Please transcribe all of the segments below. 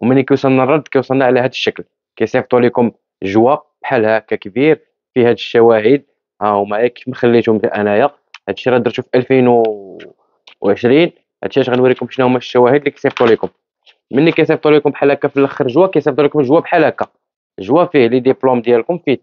وملي كيوصلنا الرد كيوصلنا على هذا الشكل كيصيفطوا لكم جوا بحال هكا كبير فيه هاد الشواهد ها هما كيف خليتهم انايا هذا الشيء راه درتو في 2020 هادشي الشيء غنوريكم شنو هما الشواهد اللي كيصيفطوا لكم ملي كيصيفطوا لكم بحال هكا في الاخر جوا كيصيفطوا لكم جوا بحال هكا جوا فيه لي ديبلوم ديالكم فيه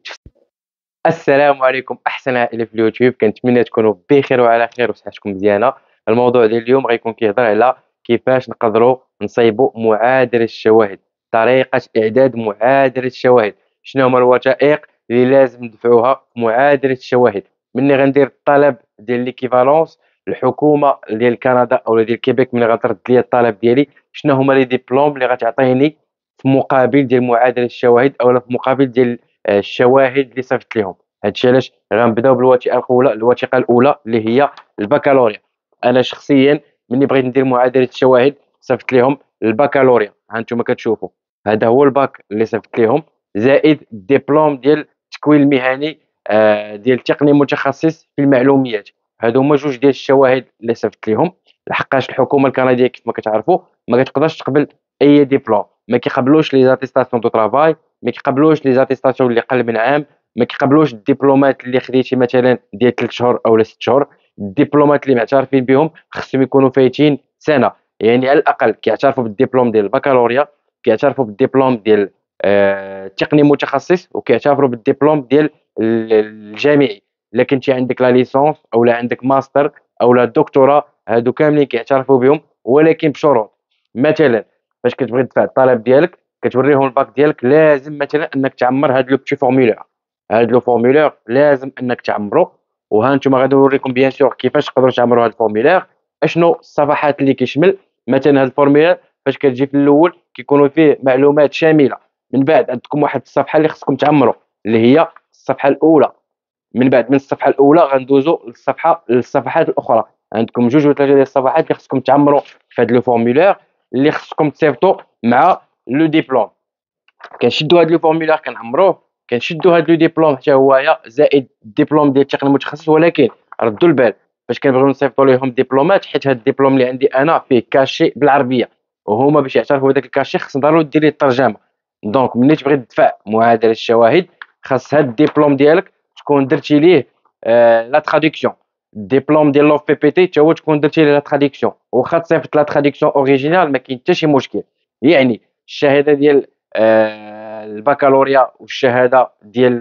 السلام عليكم احسن عائله في اليوتيوب كنتمنى تكونوا بخير وعلى خير وصحتكم مزيانه الموضوع ديال اليوم غيكون كيهضر على كيفاش نقدروا نصيبوا معادله الشواهد طريقه اعداد معادله الشواهد شنو هما الوثائق اللي لازم ندفعوها معادله الشواهد ملي غندير الطلب ديال ليكيفالونس الحكومه ديال كندا او ديال كيبيك ملي غترد ليا الطلب ديالي شنو هما لي ديبلوم اللي غتعطيني في مقابل ديال معادله الشواهد او في مقابل ديال آه، الشواهد اللي صيفطت لهم هادشي علاش غنبداو بالوثيقه الاولى الوثيقه الاولى اللي هي البكالوريا انا شخصيا ملي بغيت ندير معادله الشواهد صيفط لهم البكالوريا ها كتشوفوا هذا هو الباك اللي صيفط لهم زائد الدبلوم ديال التكوين المهني آه، ديال تقني متخصص في المعلوميات هادو هما جوج ديال الشواهد اللي صيفط لهم لحقاش الحكومه الكنديه كيف ما كتعرفوا ما كتقدرش تقبل اي دبلوم ما كيقبلوش لي زاتيستاسيون دو ترافاي ما كيقبلوش لي زاتيستاسيون اللي قل من عام ما كيقبلوش الدبلومات اللي خديتي مثلا ديال 3 شهور او 6 شهور الدبلومات اللي معترفين بهم خصهم يكونوا فايتين سنه يعني على الاقل كيعترفوا بالدبلوم ديال البكالوريا كيعترفوا بالدبلوم ديال آه متخصص وكيعترفوا بالدبلوم ديال الجامعي لكن كنتي عندك لا ليسونس او لا عندك ماستر او لا دكتوراه هادو كاملين كيعترفوا بهم ولكن بشروط مثلا فاش كتبغي تدفع الطلب ديالك كتوريهم الباك ديالك لازم مثلا انك تعمر هاد لو بتي فورمولير هاد لو فورمولير لازم انك تعمرو وها انتم غادي نوريكم بيان سور كيفاش تقدروا تعمروا هذا الفورميلير اشنو الصفحات اللي كيشمل مثلا هذا الفورميلير فاش كتجي في الاول كيكونوا فيه معلومات شامله من بعد عندكم واحد الصفحه اللي خصكم تعمروا اللي هي الصفحه الاولى من بعد من الصفحه الاولى غندوزوا للصفحه للصفحات الاخرى عندكم جوج ولا ثلاثه ديال الصفحات اللي خصكم تعمروا في هذا الفورميلير اللي خصكم تصيفطوا مع لو ديبلوم كنشدوا هذا الفورميلير كنعمروه كنشدوا هاد لو ديبلوم حتى هويا زائد ديبلوم ديال التقني المتخصص ولكن ردوا البال باش كنبغيو نصيفطوا لهم ديبلومات حيت هاد الدبلوم اللي عندي انا فيه كاشي بالعربيه وهما باش يعترفوا بداك الكاشي خصهم ضروري دير ليه الترجمه دونك ملي تبغي تدفع معادله الشواهد خاص هاد الدبلوم ديالك تكون درتي ليه آه، لا تراديكسيون الدبلوم ديال لوف بي بي تي حتى هو تكون درتي ليه لا تراديكسيون واخا تصيفط لا تراديكسيون اوريجينال ما كاين حتى شي مشكل يعني الشهاده ديال آه، البكالوريا والشهاده ديال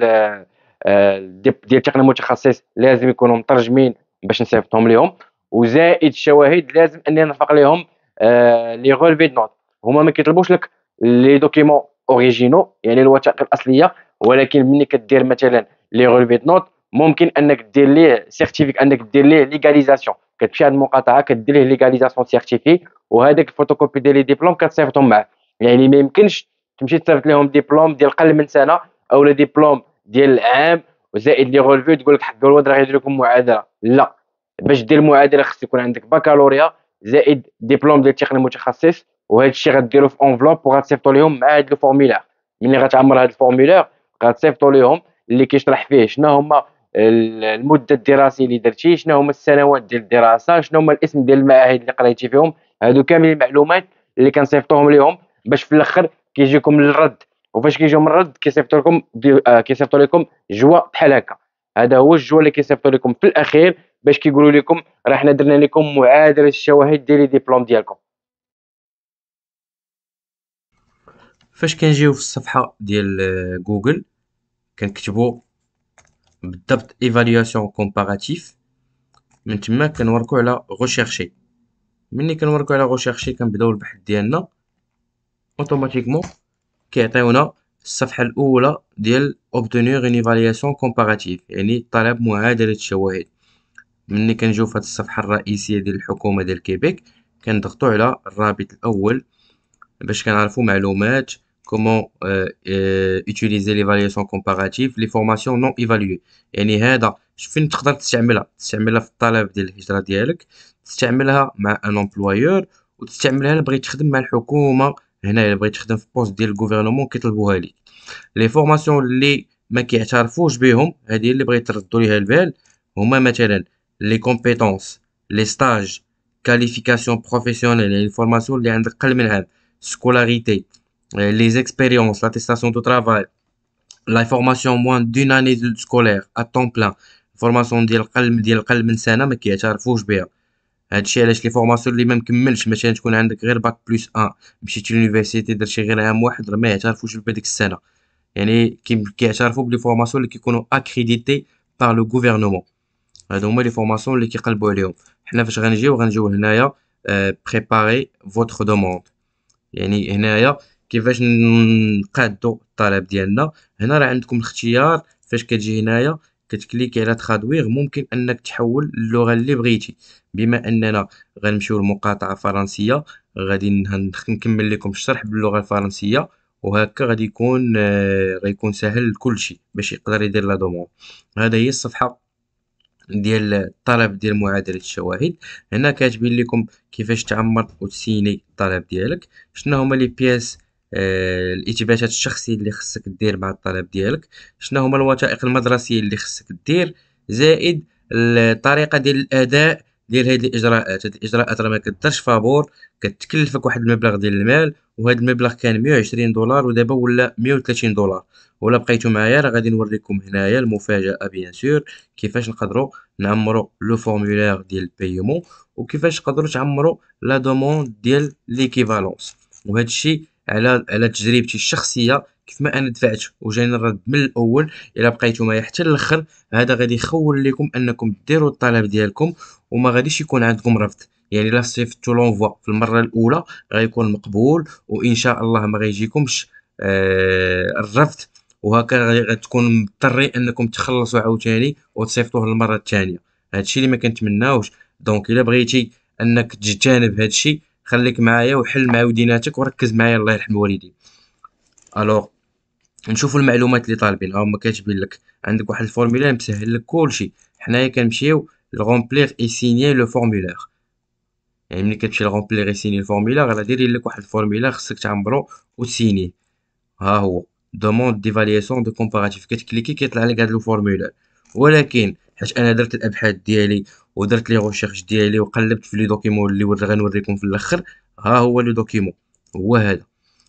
آه، ديال التقني المتخصص لازم يكونوا مترجمين باش نصيفطهم لهم وزائد الشواهد لازم اني نرفق لهم آه، لي غولفي نوت هما ما كيطلبوش لك لي دوكيمون اوريجينو يعني الوثائق الاصليه ولكن ملي كدير مثلا لي غولفي نوت ممكن انك دير ليه سيرتيفيك انك دير ليه ليغاليزاسيون كتمشي عند المقاطعه كدير ليه ليغاليزاسيون سيرتيفي وهذاك الفوتوكوبي ديال لي ديبلوم كتصيفطهم معاه يعني ما يمكنش تمشي تصيفط لهم ديبلوم ديال قل من سنه اولا ديبلوم ديال العام وزائد لي غولفي تقول لك حق الواد راه غيدير لكم معادله لا باش دير المعادله خص يكون عندك باكالوريا زائد ديبلوم ديال تقني متخصص وهذا الشيء غديرو في اونفلوب وغتصيفطوا لهم مع هاد الفورمولير ملي يعني غتعمر هاد الفورمولير غتصيفطوا لهم اللي كيشرح فيه شنو هما المده الدراسيه اللي درتي شنو هما السنوات ديال الدراسه شنو هما الاسم ديال المعاهد اللي قريتي فيهم هادو كامل المعلومات اللي كنصيفطوهم ليهم باش في الاخر كيجيكم الرد وفاش كيجيو من الرد كيصيفطوا لكم آه كيصيفطوا لكم جوا بحال هكا هذا هو الجوا اللي كيصيفطوا لكم في الاخير باش كيقولوا لكم راه حنا درنا لكم معادله الشواهد ديال لي ديبلوم ديالكم فاش كنجيو في الصفحه ديال آه، جوجل كنكتبوا بالضبط ايفالياسيون كومباراتيف من تما كنوركو على غوشيرشي ملي كنوركو على غوشيرشي كنبداو البحث ديالنا اوتوماتيكمون كيعطيونا الصفحة الأولى ديال اوبتونيغ اون ايفالياسيون كومباراتيف يعني طلب معادلة الشواهد ملي كنجيو فهاد الصفحة الرئيسية ديال الحكومة ديال كيبيك كنضغطو على الرابط الأول باش كنعرفو معلومات كومون لي euh, l'évaluation كومباراتيف لي فورماسيون نون ايفاليو يعني هذا فين تقدر تستعملها تستعملها في الطلب ديال الهجرة ديالك تستعملها مع ان امبلويور وتستعملها الا بغيت تخدم مع الحكومة هنا الا بغيت تخدم في بوست ديال الغوفرنمون كيطلبوها ليك لي فورماسيون اللي ما كيعترفوش بهم هذه اللي بغيت تردوا ليها البال هما مثلا لي كومبيتونس لي ستاج كاليفيكاسيون بروفيسيونيل يعني الفورماسيون اللي عندك قل من عام سكولاريتي آه، لي زيكسبيريونس لاتيستاسيون دو ترافاي لا فورماسيون موان دون اني سكولير ا طون بلان فورماسيون ديال قل ديال قل من سنه ما كيعترفوش بها هادشي علاش لي فورماسيون اللي ما مكملش مثلا تكون عندك غير باك بلس 1 مشيتي لونيفرسيتي درتي غير عام واحد راه ما يعترفوش بهذيك السنه يعني كيعترفوا بلي فورماسيون اللي كيكونوا اكريديتي بار لو غوفرنمون هادو هما لي فورماسيون اللي كيقلبوا عليهم حنا فاش غنجيو غنجيو هنايا بريباري فوتر دوموند يعني هنايا كيفاش نقادو الطلب ديالنا هنا راه عندكم الاختيار فاش كتجي هنايا كتكليكي على تخادويغ ممكن انك تحول اللغه اللي بغيتي بما اننا غنمشيو لمقاطعه فرنسيه غادي نكمل لكم الشرح باللغه الفرنسيه وهكا غادي يكون آه، غيكون سهل شيء باش يقدر يدير لا دوموند هذا هي الصفحه ديال الطلب ديال معادله الشواهد هنا كاتبين لكم كيفاش تعمر وتسيني الطلب ديالك شنو هما لي بياس آه، الالتباسات الشخصيه اللي خصك دير مع الطلب ديالك شنو هما الوثائق المدرسيه اللي خصك دير زائد الطريقه ديال الاداء ديال هاد الاجراءات هاد الاجراءات راه مكدرش فابور كتكلفك واحد المبلغ ديال المال وهاد المبلغ كان مية وعشرين دولار ودابا ولا مية وتلاتين دولار ولا بقيتو معايا راه غادي نوريكم هنايا المفاجاه بيان سور كيفاش نقدرو نعمرو لو فورمولير ديال البيمون وكيفاش تقدروا تعمروا لا دوموند ديال ليكيفالونس وهادشي الشيء على على تجربتي الشخصيه كيف ما انا دفعت وجاني الرد من الاول الا بقيتو معايا حتى الاخر هذا غادي يخول لكم انكم ديروا الطلب ديالكم وما غاديش يكون عندكم رفض يعني الا سيفتو لونفوا في المره الاولى غيكون مقبول وان شاء الله ما غيجيكمش آه الرفض وهكا غتكون مضطري انكم تخلصوا عاوتاني وتصيفطوه للمره الثانيه هادشي اللي ما كنتمناوش دونك الا بغيتي انك تجتنب هادشي خليك معايا وحل مع وديناتك وركز معايا الله يرحم الوالدين الوغ نشوفوا المعلومات اللي طالبين هما كاتبين لك عندك واحد الفورمولير مسهل لك كلشي حنايا كنمشيو لغومبليغ اي سيني لو فورمولير يعني ملي كتمشي لغومبليغ اي سيني الفورمولير راه دايرين لك واحد الفورمولير خصك تعمرو وتسيني ها هو دوموند فالياسيون دو كومباراتيف كتكليكي كيطلع لك هاد الفورمولير ولكن حيت انا درت الابحاث ديالي ودرت لي غوشيرش ديالي وقلبت في لي دوكيمون اللي غنوريكم في الاخر ها هو لو دوكيمون هو هذا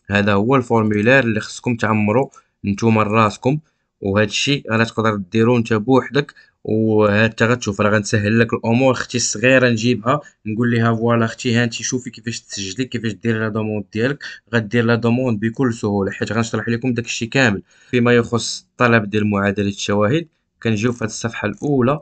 هذا هو الفورمولير اللي خصكم تعمرو نتوما راسكم وهذا الشيء راه تقدر ديرو نتا بوحدك وهاد تا غتشوف راه غنسهل لك الامور اختي الصغيره نجيبها نقول لها فوالا اختي ها انت شوفي كيفاش تسجلي كيفاش ديري لا دوموند ديالك غدير لا دوموند بكل سهوله حيت غنشرح لكم داكشي كامل فيما يخص الطلب ديال معادله الشواهد كنجيو في هاد الصفحه الاولى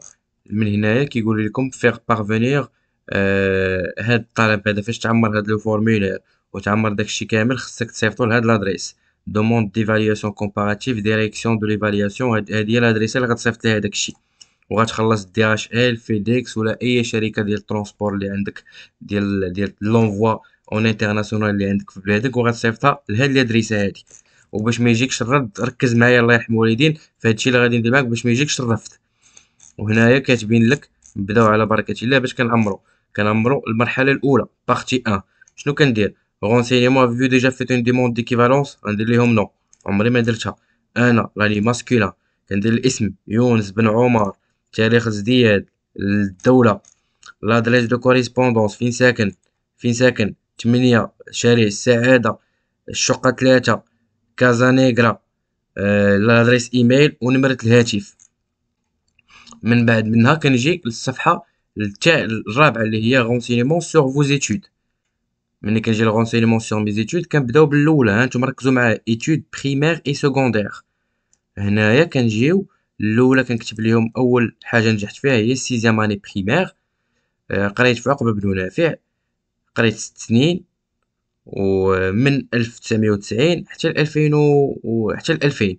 من هنايا كيقول لكم فيغ بارفونيغ آه هاد الطلب هذا فاش تعمر هاد لو فورمولير وتعمر داكشي كامل خصك تصيفطو لهاد لادريس دوموند ديفالياسيون كومباراتيف ديريكسيون دو ليفالياسيون هادي هي لادريس اللي غتصيفط ليها داكشي وغتخلص دي اش ال فيديكس e ولا اي شركه ديال الترونسبور اللي عندك ديال ديال لونفوا اون انترناسيونال اللي عندك في بلادك وغتصيفطها لهاد الادريسه هادي وباش ما يجيكش الرد ركز معايا الله يرحم الوالدين فهادشي اللي غادي ندير معاك باش ما يجيكش الرفض وهنايا كاتبين لك نبداو على بركه الله باش كنعمرو كنعمرو المرحله الاولى بارتي 1 شنو كندير رونسينيمون فيو ديجا فيت اون ديموند ديكيفالونس غندير ليهم نو عمري ما درتها انا راني ماسكولا كندير الاسم يونس بن عمر تاريخ ازدياد الدوله لادريس دو كوريسبوندونس فين ساكن فين ساكن 8 شارع السعاده الشقه 3 نيغرا آه لادريس ايميل ونمره الهاتف من بعد منها كنجي للصفحه تاع الرابعه اللي هي رونسينمون سور فوز ايتود ملي كنجي لغونسينيمون سور ميز ايتود كنبداو بالاولى ها نتوما ركزوا معايا ايتود بريمير اي سكوندير هنايا كنجيو الاولى كنكتب لهم اول حاجه نجحت فيها هي سيزيام اني بريمير قريت في عقبه بن نافع قريت ست سنين ومن 1990 حتى 2000 وحتى 2000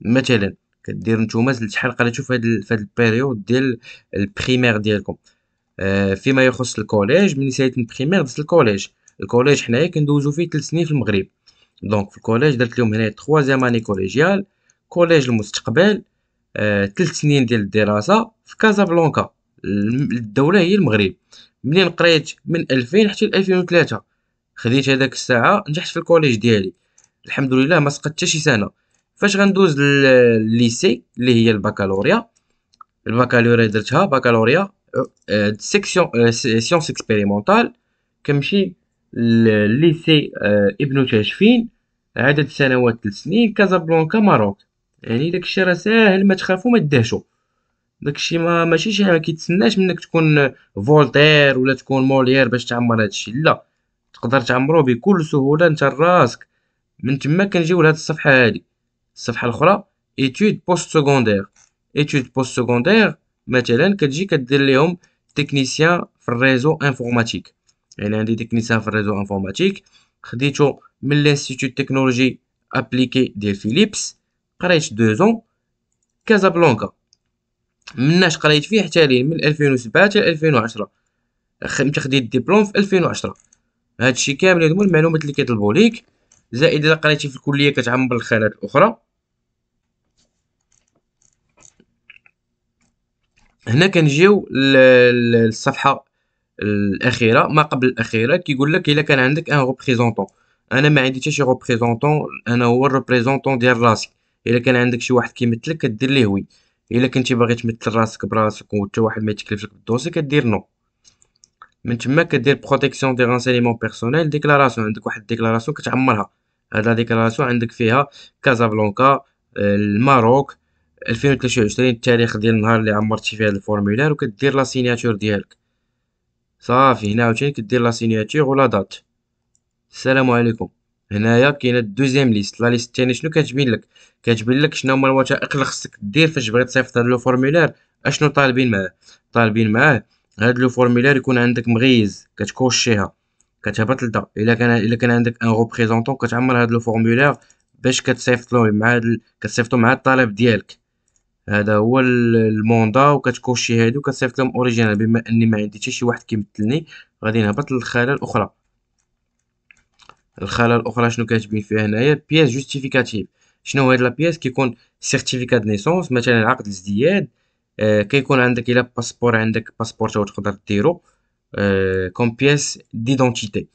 مثلا كدير نتوما شحال قريتو في هاد في البيريود ديال البريمير ديالكم آه، فيما يخص الكوليج من سايت من بريمير الكوليج الكوليج حنايا كندوزو فيه 3 سنين في المغرب دونك في الكوليج درت لهم هنايا 3 اني كوليجيال كوليج المستقبل آه 3 سنين ديال الدراسه في كازابلانكا الدوله هي المغرب منين قريت من 2000 حتى 2003 خديت هذاك الساعه نجحت في الكوليج ديالي الحمد لله ما سقطت حتى شي سنه فاش غندوز لليسي اللي هي البكالوريا البكالوريا درتها بكالوريا سيكسيون سيونس اكسبيريمونتال كنمشي لليسي آه، ابن تاشفين عدد سنوات 3 سنين كازابلانكا ماروك يعني داكشي راه ساهل ما تخافوا ما تدهشوا داكشي ما ماشي شي ما كيتسناش منك تكون فولتير ولا تكون مولير باش تعمر هادشي لا تقدر تعمرو بكل سهوله نتا راسك من تما كنجيو لهاد الصفحه هادي الصفحه الاخرى ايتود بوست سكوندير ايتود بوست سكوندير مثلا كتجي كدير ليهم تكنيسيان في الريزو انفورماتيك يعني عندي تكنيسيان في الريزو انفورماتيك خديتو من لانستيتوت تكنولوجي ابليكي ديال فيليبس قريت دو زون كازابلانكا مناش قريت فيه حتى لين من 2007 حتى 2010 خدمت خديت ديبلوم في 2010 هادشي كامل هادو المعلومات اللي كيطلبوا ليك زائد الى قريتي في الكليه كتعمر بالخانات الاخرى هنا كنجيو للصفحه الاخيره ما قبل الاخيره كيقول لك الا كان عندك ان ريبريزونطون انا ما عندي حتى شي ريبريزونطون انا هو الريبريزونطون ديال راسك الا كان عندك شي واحد كيمثلك كدير ليه وي الا كنتي باغي تمثل راسك براسك وحتى واحد ما يتكلفلك بالدوسي كدير نو من تما كدير بروتيكسيون دي رانسينيمون بيرسونيل ديكلاراسيون عندك واحد ديكلاراسيون كتعمرها هاد لا ديكلاراسيون عندك فيها كازابلانكا آه، الماروك 2023 التاريخ ديال النهار اللي عمرتي فيه هاد الفورمولير وكدير لا سيناتور ديالك صافي هنا عاوتاني كدير لا سيناتور ولا دات السلام عليكم هنايا كاينه الدوزيام ليست لا ليست الثاني شنو كتبين لك كتبين لك شنو هما الوثائق اللي خصك دير فاش بغيت تصيفط هاد لو فورمولير اشنو طالبين معاه طالبين معاه هاد لو فورمولير يكون عندك مغيز كتكوشيها كتهبط لدا الا كان الا كان عندك ان ريبريزونطون كتعمر هاد لو فورمولير باش له مع هاد كتصيفطو مع الطلب ديالك هذا هو الموندا وكتكوشي هادو كتصيفط لهم اوريجينال بما اني ما عندي حتى شي واحد كيمثلني غادي نهبط للخانه الاخرى الخانه الاخرى شنو كاتبين فيها هنايا بياس جوستيفيكاتيف شنو هاد لا بياس كيكون سيرتيفيكا د نيسونس مثلا عقد الازدياد آه كيكون عندك الا باسبور عندك باسبور تقدر ديرو كوم بيس ديدونتيتي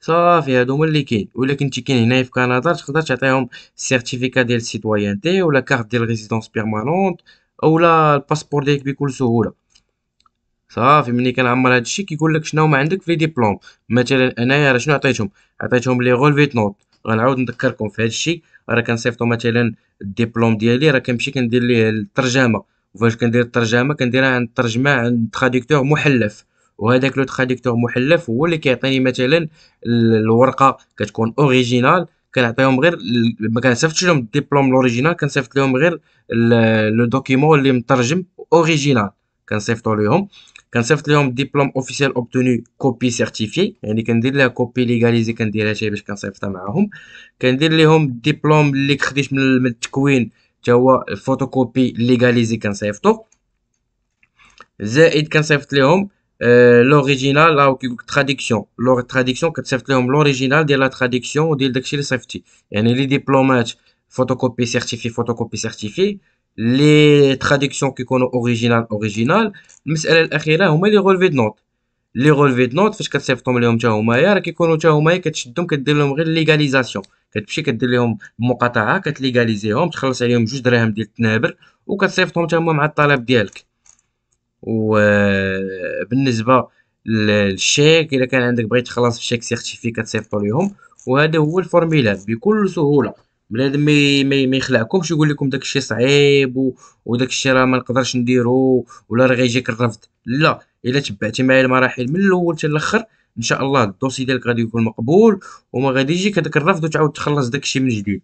صافي هادو هما اللي كاين ولا كنتي كاين هنايا في كندا تقدر تعطيهم سيرتيفيكا ديال السيتويانتي ولا كارت ديال ريزيدونس بيرمانونت اولا الباسبور ديالك بكل سهوله صافي ملي كنعمر هادشي كيقول لك شنو ما عندك في لي ديبلوم مثلا انايا راه شنو عطيتهم عطيتهم لي فيت نوت غنعاود نذكركم في هادشي راه كنصيفطو مثلا الدبلوم ديالي راه كنمشي كندير ليه الترجمه وفاش كندير الترجمه كنديرها عند الترجمه عند تراديكتور محلف وهذاك لو تراديكتور محلف هو اللي كيعطيني مثلا الورقه كتكون اوريجينال كنعطيهم غير ما كنصيفطش لهم الدبلوم الاوريجينال كنصيفط لهم غير لو دوكيمون اللي مترجم اوريجينال كنصيفطو ليهم كنصيفط لهم ديبلوم اوفيسيال اوبتوني كوبي سيرتيفي يعني كندير لها كوبي ليغاليزي كنديرها شي باش كنصيفطها معاهم كندير لهم الدبلوم اللي خديت من التكوين حتى هو فوتوكوبي ليغاليزي كنصيفطو زائد كنصيفط لهم Euh, l'original ou traduction leur traduction que l'original de la traduction ou de l'exil safety et les diplômes photocopie hein, certifié photocopie certifié les traductions qui sont original original mais elle est les relevés de notes les relevés de notes fait que que légalisation que tu que de que وبالنسبه للشيك الا كان عندك بغيت تخلص في شيك سيرتيفي تصيفطو ليهم وهذا هو الفورميلار بكل سهوله بنادم ما يخلعكمش يقول لكم داكشي صعيب وداكشي راه ما نقدرش نديرو ولا راه غيجيك الرفض لا الا تبعتي معايا المراحل من الاول حتى الاخر ان شاء الله الدوسي ديالك غادي يكون مقبول وما غادي يجيك هذاك الرفض وتعاود تخلص داكشي من جديد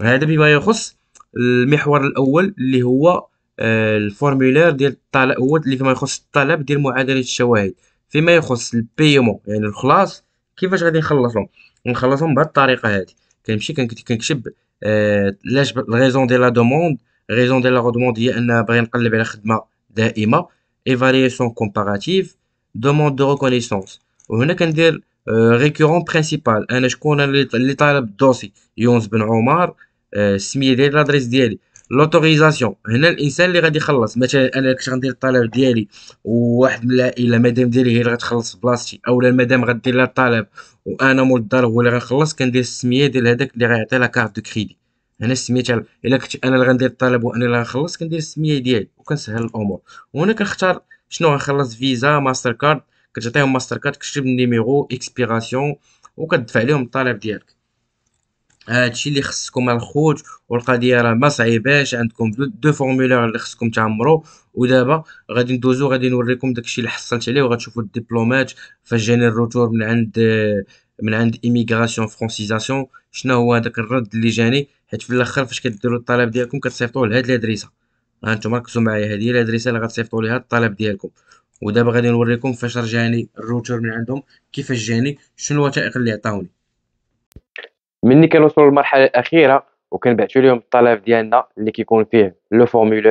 هذا بما يخص المحور الاول اللي هو آه، الفورمولير ديال الطلب هو اللي فيما يخص الطلب ديال معادله الشواهد فيما يخص البيمون يعني الخلاص كيفاش غادي نخلصهم نخلصهم بهاد الطريقه هادي كنمشي كنكتب آه، لاش ريزون ديال لا دوموند ريزون ديال لا دوموند هي ان باغي نقلب على خدمه دائمه ايفاليسيون كومباراتيف دوموند دو ريكونيسونس وهنا كندير ريكورون آه، برينسيبال انا شكون اللي طالب الدوسي يونس بن عمر السميه ديالي لادريس ديالي لوتوريزاسيون هنا الانسان اللي غادي يخلص مثلا انا كنت غندير الطلب ديالي وواحد من العائله مدام ديالي هي اللي غتخلص بلاصتي اولا المدام غدير لها الطلب وانا مول الدار هو اللي غنخلص كندير السميه ديال هذاك اللي غيعطي لها كارت دو كريدي هنا السميه تاع الا كنت انا اللي غندير الطلب وانا اللي غنخلص كندير السميه ديالي وكنسهل الامور وهنا كنختار شنو غنخلص فيزا ماستر كارد كتعطيهم ماستر كارد كتكتب النيميرو اكسبيراسيون وكتدفع لهم الطلب ديالك هادشي اللي خصكم الخوت والقضيه راه ما صعيباش عندكم دو فورمولير اللي خصكم تعمرو ودابا غادي ندوزو غادي نوريكم داكشي اللي حصلت عليه وغتشوفوا الدبلومات فاش جاني الروتور من عند من عند ايميغراسيون فرونسيزاسيون شنو هو هذاك الرد اللي جاني حيت في الاخر فاش كديروا الطلب ديالكم كتصيفطوه لهاد الادريسه انتم ركزوا معايا هذه هي الادريسه اللي غتصيفطوا ليها الطلب ديالكم ودابا غادي نوريكم فاش رجعني الروتور من عندهم كيفاش جاني شنو الوثائق اللي عطاوني ملي كنوصلوا للمرحله الاخيره وكنبعثوا لهم الطلب ديالنا اللي كيكون فيه لو فورمولير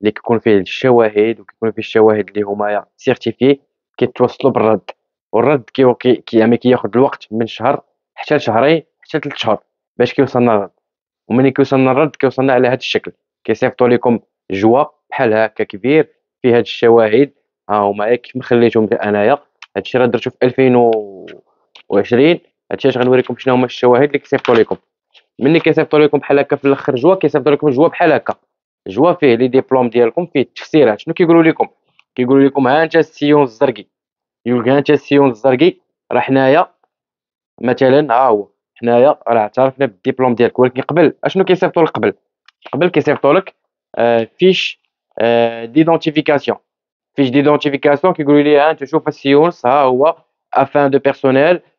اللي كيكون فيه الشواهد وكيكون فيه الشواهد اللي هما سيرتيفي كيتوصلوا بالرد والرد كي كي يعني كياخذ الوقت من شهر حتى لشهرين حتى لثلاث شهور باش كيوصلنا الرد وملي كيوصلنا الرد كيوصلنا على هذا الشكل كيصيفطوا لكم جوا بحال هكا كبير فيه هاد الشواهد ها هما كيف إيه، مخليتهم خليتهم انايا هادشي راه درتو في 2020 هادشي اش غنوريكم شنو هما الشواهد اللي كيصيفطوا لكم ملي كيصيفطوا لكم بحال هكا في الاخر جوا كيصيفطوا لكم جوا بحال هكا جوا فيه لي ديبلوم ديالكم فيه التفسيرات شنو كيقولوا لكم كيقولوا لكم ها انت السيون الزرقي يقول ها انت السيون الزرقي راه حنايا مثلا ها هو حنايا راه اعترفنا بالديبلوم ديالك ولكن قبل اشنو كيصيفطوا لك قبل قبل كيصيفطوا لك آه فيش آه ديدونتيفيكاسيون فيش ديدونتيفيكاسيون كيقولوا لي ها انت شوف السيونس ها هو افان دو بيرسونيل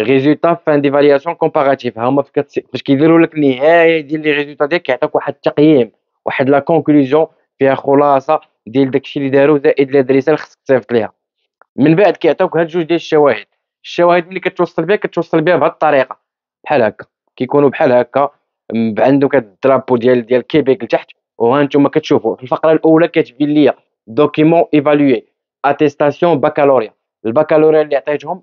ريزولتا فان دي فالياسيون كومباراتيف هما فاش كيديروا لك النهايه ديال لي ريزولتا ديالك كيعطيوك واحد التقييم واحد لا كونكلوزيون فيها خلاصه ديال داكشي اللي داروا زائد الادريسه اللي خصك تصيفط ليها من بعد كيعطيوك هاد جوج ديال الشواهد الشواهد ملي كتوصل بها كتوصل بها بهاد الطريقه بحال هكا كيكونوا بحال هكا كاد الدرابو ديال ديال كيبيك لتحت وهانتوما كتشوفوا في الفقره الاولى كتبين ليا دوكيمون ايفالوي اتيستاسيون باكالوريا الباكالوريا اللي عطيتهم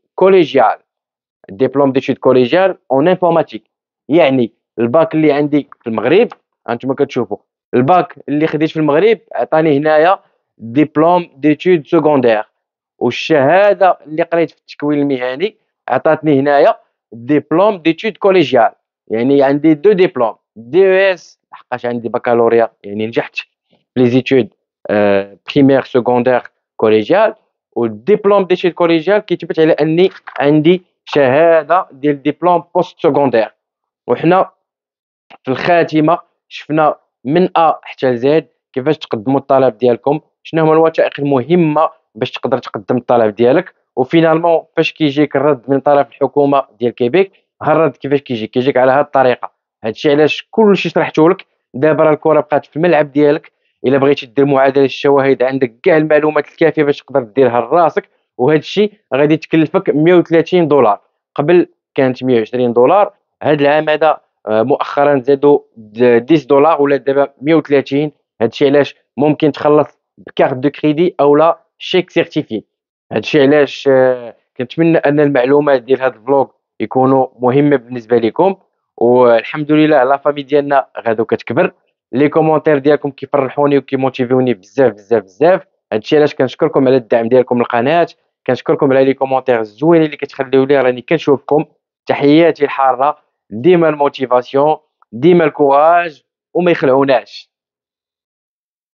كوليجيال ديبلوم ديتود كوليجيال اون انفورماتيك يعني الباك اللي عندي في المغرب انتم كتشوفوا الباك اللي خديت في المغرب عطاني هنايا ديبلوم ديتود سكوندير والشهاده اللي قريت في التكوين المهني عطاتني هنايا ديبلوم ديتود كوليجيال يعني عندي دو ديبلوم دي اس لحقاش عندي بكالوريا يعني نجحت في ليزيتود بريمير سكوندير كوليجيال والدبلوم دي شيت كوليجيال كيتبت على اني عندي شهاده ديال ديبلوم بوست سكوندير وحنا في الخاتمه شفنا من ا حتى لزاد كيفاش تقدموا الطلب ديالكم شنو هما الوثائق المهمه باش تقدر تقدم الطلب ديالك وفينالمون فاش كيجيك الرد من طرف الحكومه ديال كيبيك الرد كيفاش كيجي كيجيك على هذه الطريقه هادشي علاش كلشي شرحته لك دابا الكره بقات في الملعب ديالك الا بغيتي دير معادله الشواهد عندك كاع المعلومات الكافيه باش تقدر ديرها لراسك وهذا الشيء غادي تكلفك 130 دولار قبل كانت 120 دولار هذا العام هذا آه، مؤخرا زادوا 10 دولار ولا دابا 130 هذا الشيء علاش ممكن تخلص بكارت دو كريدي او لا شيك سيرتيفي هذا الشيء علاش آه، كنتمنى ان المعلومات ديال هذا الفلوغ يكونوا مهمه بالنسبه لكم والحمد لله لا فامي ديالنا غادو كتكبر لي كومونتير ديالكم كيفرحوني وكيموتيفيوني بزاف بزاف بزاف هادشي علاش كنشكركم على الدعم ديالكم للقناه كنشكركم على لي كومونتير الزوينين اللي كتخليو لي راني كنشوفكم تحياتي الحاره ديما الموتيفاسيون ديما الكوراج وما يخلعوناش